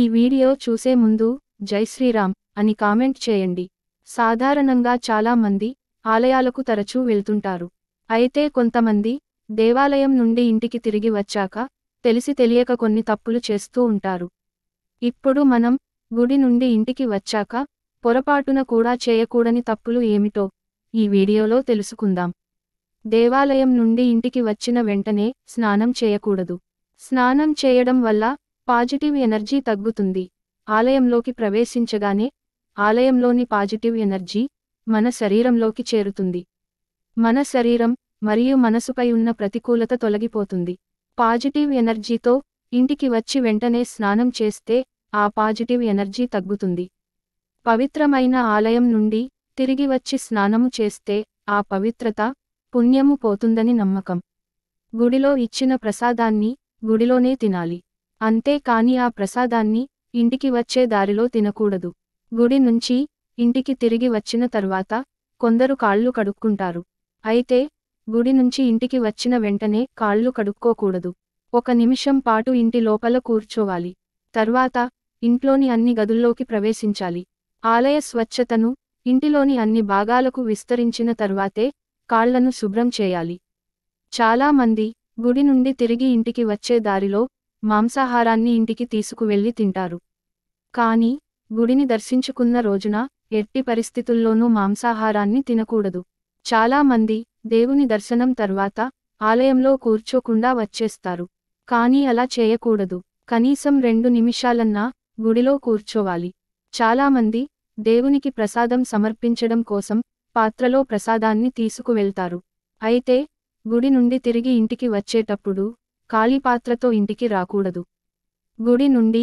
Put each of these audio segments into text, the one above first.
ఈ వీడియో చూసే ముందు జై శ్రీరామ్ అని కామెంట్ చేయండి సాధారణంగా చాలా మంది ఆలయాలకు తరచూ వెళ్తుంటారు అయితే కొంతమంది దేవాలయం నుండి ఇంటికి తిరిగి వచ్చాక తెలిసి తెలియక కొన్ని తప్పులు చేస్తూ ఉంటారు ఇప్పుడు మనం గుడి నుండి ఇంటికి వచ్చాక పొరపాటున కూడా చేయకూడని తప్పులు ఏమిటో ఈ వీడియోలో తెలుసుకుందాం దేవాలయం నుండి ఇంటికి వచ్చిన వెంటనే స్నానం చేయకూడదు స్నానం చేయడం వల్ల పాజిటివ్ ఎనర్జీ తగ్గుతుంది ఆలయంలోకి ప్రవేశించగానే ఆలయంలోని పాజిటివ్ ఎనర్జీ మన శరీరంలోకి చేరుతుంది మన శరీరం మరియు మనసుపై ఉన్న ప్రతికూలత తొలగిపోతుంది పాజిటివ్ ఎనర్జీతో ఇంటికి వచ్చి వెంటనే స్నానం చేస్తే ఆ పాజిటివ్ ఎనర్జీ తగ్గుతుంది పవిత్రమైన ఆలయం నుండి తిరిగి వచ్చి స్నానము చేస్తే ఆ పవిత్రత పుణ్యము పోతుందని నమ్మకం గుడిలో ఇచ్చిన ప్రసాదాన్ని గుడిలోనే తినాలి అంతేకాని ఆ ప్రసాదాన్ని ఇంటికి వచ్చే దారిలో తినకూడదు గుడి నుంచి ఇంటికి తిరిగి వచ్చిన తర్వాత కొందరు కాళ్ళు కడుక్కుంటారు అయితే గుడి నుంచి ఇంటికి వచ్చిన వెంటనే కాళ్ళు కడుక్కోకూడదు ఒక నిమిషం పాటు ఇంటి లోపల కూర్చోవాలి తర్వాత ఇంట్లోని అన్ని గదుల్లోకి ప్రవేశించాలి ఆలయ స్వచ్ఛతను ఇంటిలోని అన్ని భాగాలకు విస్తరించిన తర్వాతే కాళ్లను శుభ్రం చేయాలి చాలామంది గుడి నుండి తిరిగి ఇంటికి వచ్చే దారిలో మాంసాహారాన్ని ఇంటికి తీసుకువెళ్లి తింటారు కాని గుడిని దర్శించుకున్న రోజున ఎట్టి పరిస్థితుల్లోనూ మాంసాహారాన్ని తినకూడదు చాలామంది దేవుని దర్శనం తర్వాత ఆలయంలో కూర్చోకుండా వచ్చేస్తారు కానీ అలా చేయకూడదు కనీసం రెండు నిమిషాలన్నా గుడిలో కూర్చోవాలి చాలామంది దేవునికి ప్రసాదం సమర్పించడం కోసం పాత్రలో ప్రసాదాన్ని తీసుకువెళ్తారు అయితే గుడి నుండి తిరిగి ఇంటికి వచ్చేటప్పుడు ఖాళీపాత్రతో ఇంటికి రాకూడదు గుడి నుండి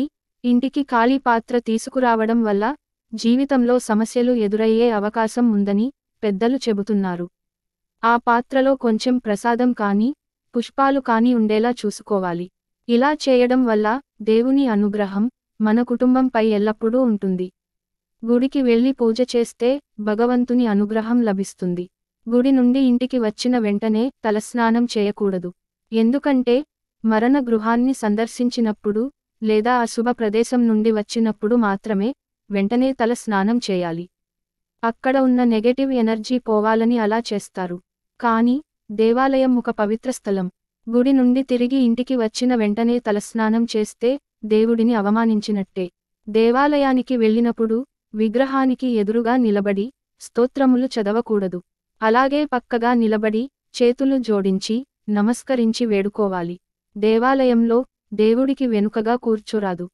ఇంటికి ఖాళీపాత్ర తీసుకురావడం వల్ల జీవితంలో సమస్యలు ఎదురయ్యే అవకాశం ఉందని పెద్దలు చెబుతున్నారు ఆ పాత్రలో కొంచెం ప్రసాదం కానీ పుష్పాలు కానీ ఉండేలా చూసుకోవాలి ఇలా చేయడం వల్ల దేవుని అనుగ్రహం మన కుటుంబంపై ఎల్లప్పుడూ ఉంటుంది గుడికి వెళ్లి పూజ చేస్తే భగవంతుని అనుగ్రహం లభిస్తుంది గుడి నుండి ఇంటికి వచ్చిన వెంటనే తలస్నానం చేయకూడదు ఎందుకంటే మరణ గృహాన్ని సందర్శించినప్పుడు లేదా అశుభ ప్రదేశం నుండి వచ్చినప్పుడు మాత్రమే వెంటనే తల స్నానం చేయాలి అక్కడ ఉన్న నెగటివ్ ఎనర్జీ పోవాలని అలా చేస్తారు కానీ దేవాలయం ఒక పవిత్ర స్థలం గుడి నుండి తిరిగి ఇంటికి వచ్చిన వెంటనే తలస్నానం చేస్తే దేవుడిని అవమానించినట్టే దేవాలయానికి వెళ్ళినప్పుడు విగ్రహానికి ఎదురుగా నిలబడి స్తోత్రములు చదవకూడదు అలాగే పక్కగా నిలబడి చేతులు జోడించి నమస్కరించి వేడుకోవాలి దేవాలయంలో దేవుడికి వెనుకగా కూర్చోరాదు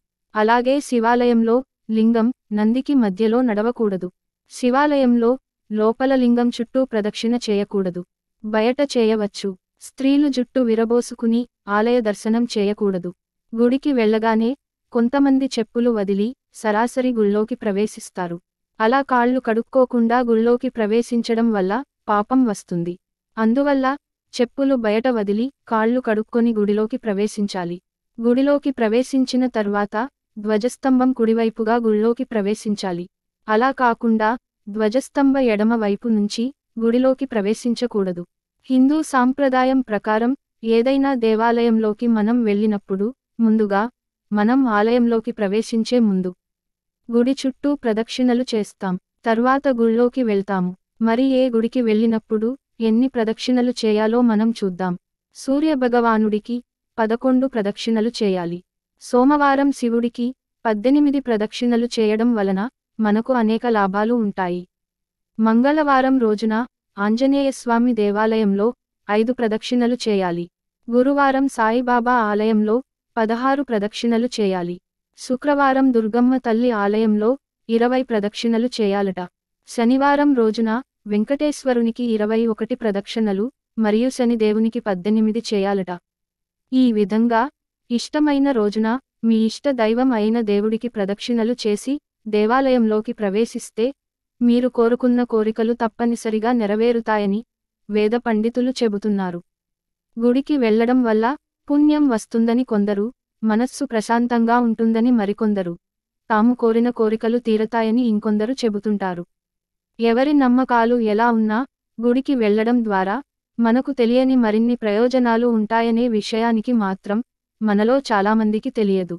అలాగే శివాలయంలో లింగం నందికి మధ్యలో నడవకూడదు శివాలయంలో లోపల లింగం చుట్టూ ప్రదక్షిణ చేయకూడదు బయట చేయవచ్చు స్త్రీలు జుట్టు విరబోసుకుని ఆలయ దర్శనం చేయకూడదు గుడికి వెళ్ళగానే కొంతమంది చెప్పులు వదిలి సరాసరి గుళ్ళోకి ప్రవేశిస్తారు అలా కాళ్ళు కడుక్కోకుండా గుళ్ళోకి ప్రవేశించడం వల్ల పాపం వస్తుంది అందువల్ల చెప్పులు బయట వదిలి కాళ్ళు కడుక్కొని గుడిలోకి ప్రవేశించాలి గుడిలోకి ప్రవేశించిన తర్వాత ధ్వజస్తంభం కుడివైపుగా గుడిలోకి ప్రవేశించాలి అలా కాకుండా ధ్వజస్తంభ ఎడమ వైపు నుంచి గుడిలోకి ప్రవేశించకూడదు హిందూ సాంప్రదాయం ప్రకారం ఏదైనా దేవాలయంలోకి మనం వెళ్ళినప్పుడు ముందుగా మనం ఆలయంలోకి ప్రవేశించే ముందు గుడి చుట్టూ ప్రదక్షిణలు చేస్తాం తర్వాత గుళ్ళోకి వెళ్తాము మరి ఏ గుడికి వెళ్ళినప్పుడు ఎన్ని ప్రదక్షిణలు చేయాలో మనం చూద్దాం సూర్యభగవానుడికి పదకొండు ప్రదక్షిణలు చేయాలి సోమవారం శివుడికి పద్దెనిమిది ప్రదక్షిణలు చేయడం వలన మనకు అనేక లాభాలు ఉంటాయి మంగళవారం రోజున ఆంజనేయస్వామి దేవాలయంలో ఐదు ప్రదక్షిణలు చేయాలి గురువారం సాయిబాబా ఆలయంలో పదహారు ప్రదక్షిణలు చేయాలి శుక్రవారం దుర్గమ్మ తల్లి ఆలయంలో ఇరవై ప్రదక్షిణలు చేయాలట శనివారం రోజున వెంకటేశ్వరునికి ఇరవై ఒకటి ప్రదక్షిణలు మరియు శనిదేవునికి పద్దెనిమిది చేయాలట ఈ విధంగా ఇష్టమైన రోజున మీ ఇష్ట దైవం అయిన దేవుడికి ప్రదక్షిణలు చేసి దేవాలయంలోకి ప్రవేశిస్తే మీరు కోరుకున్న కోరికలు తప్పనిసరిగా నెరవేరుతాయని వేద పండితులు చెబుతున్నారు గుడికి వెళ్లడం వల్ల పుణ్యం వస్తుందని కొందరు మనస్సు ప్రశాంతంగా ఉంటుందని మరికొందరు తాము కోరిన కోరికలు తీరతాయని ఇంకొందరు చెబుతుంటారు ఎవరి నమ్మకాలు ఎలా ఉన్నా గుడికి వెళ్లడం ద్వారా మనకు తెలియని మరిన్ని ప్రయోజనాలు ఉంటాయనే విషయానికి మాత్రం మనలో చాలామందికి తెలియదు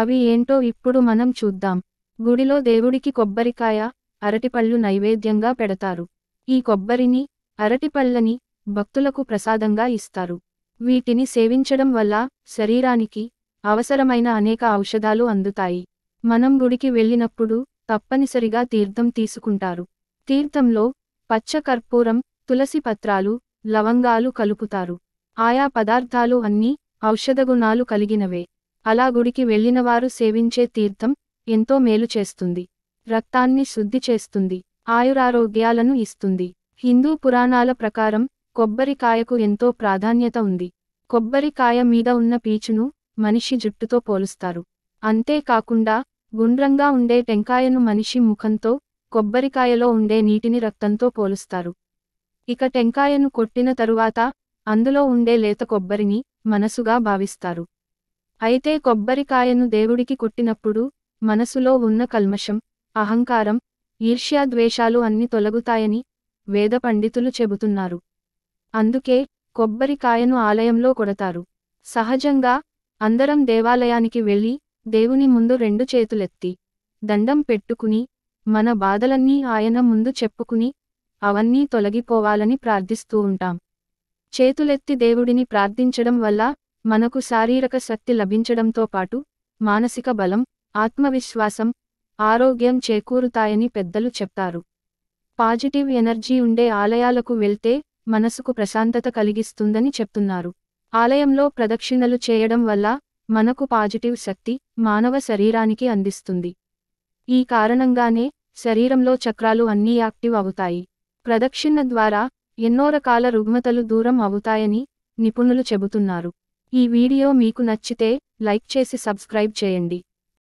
అవి ఏంటో ఇప్పుడు మనం చూద్దాం గుడిలో దేవుడికి కొబ్బరికాయ అరటిపళ్ళు నైవేద్యంగా పెడతారు ఈ కొబ్బరిని అరటిపళ్ళని భక్తులకు ప్రసాదంగా ఇస్తారు వీటిని సేవించడం వల్ల శరీరానికి అవసరమైన అనేక ఔషధాలు అందుతాయి మనం గుడికి వెళ్ళినప్పుడు తప్పనిసరిగా తీర్థం తీసుకుంటారు తీర్థంలో పచ్చకర్పూరం తులసి పత్రాలు లవంగాలు కలుపుతారు ఆయా పదార్థాలు అన్నీ ఔషధగుణాలు కలిగినవే అలా గుడికి వెళ్లినవారు సేవించే తీర్థం ఎంతో మేలు చేస్తుంది రక్తాన్ని శుద్ధి చేస్తుంది ఆయురారోగ్యాలను ఇస్తుంది హిందూ పురాణాల ప్రకారం కొబ్బరికాయకు ఎంతో ప్రాధాన్యత ఉంది కొబ్బరికాయ మీద ఉన్న పీచును మనిషి జుట్టుతో పోలుస్తారు అంతేకాకుండా గుండ్రంగా ఉండే టెంకాయను మనిషి ముఖంతో కొబ్బరికాయలో ఉండే నీటిని రక్తంతో పోలుస్తారు ఇక టెంకాయను కొట్టిన తరువాత అందులో ఉండే లేత కొబ్బరిని మనసుగా భావిస్తారు అయితే కొబ్బరికాయను దేవుడికి కొట్టినప్పుడు మనసులో ఉన్న కల్మషం అహంకారం ఈర్ష్యాద్వేషాలు అన్ని తొలగుతాయని వేద పండితులు చెబుతున్నారు అందుకే కొబ్బరికాయను ఆలయంలో కొడతారు సహజంగా అందరం దేవాలయానికి వెళ్ళి దేవుని ముందు రెండు చేతులెత్తి దండం పెట్టుకుని మన బాధలన్నీ ఆయన ముందు చెప్పుకుని అవన్నీ తొలగిపోవాలని ప్రార్థిస్తూ ఉంటాం చేతులెత్తి దేవుడిని ప్రార్థించడం వల్ల మనకు శారీరక శక్తి లభించడంతో పాటు మానసిక బలం ఆత్మవిశ్వాసం ఆరోగ్యం చేకూరుతాయని పెద్దలు చెప్తారు పాజిటివ్ ఎనర్జీ ఉండే ఆలయాలకు వెళ్తే మనసుకు ప్రశాంతత కలిగిస్తుందని చెప్తున్నారు ఆలయంలో ప్రదక్షిణలు చేయడం వల్ల మనకు పాజిటివ్ శక్తి మానవ శరీరానికి అందిస్తుంది ఈ కారణంగానే శరీరంలో చక్రాలు అన్నీ యాక్టివ్ అవుతాయి ప్రదక్షిణ ద్వారా ఎన్నో రకాల రుగ్మతలు దూరం అవుతాయని నిపుణులు చెబుతున్నారు ఈ వీడియో మీకు నచ్చితే లైక్ చేసి సబ్స్క్రైబ్ చేయండి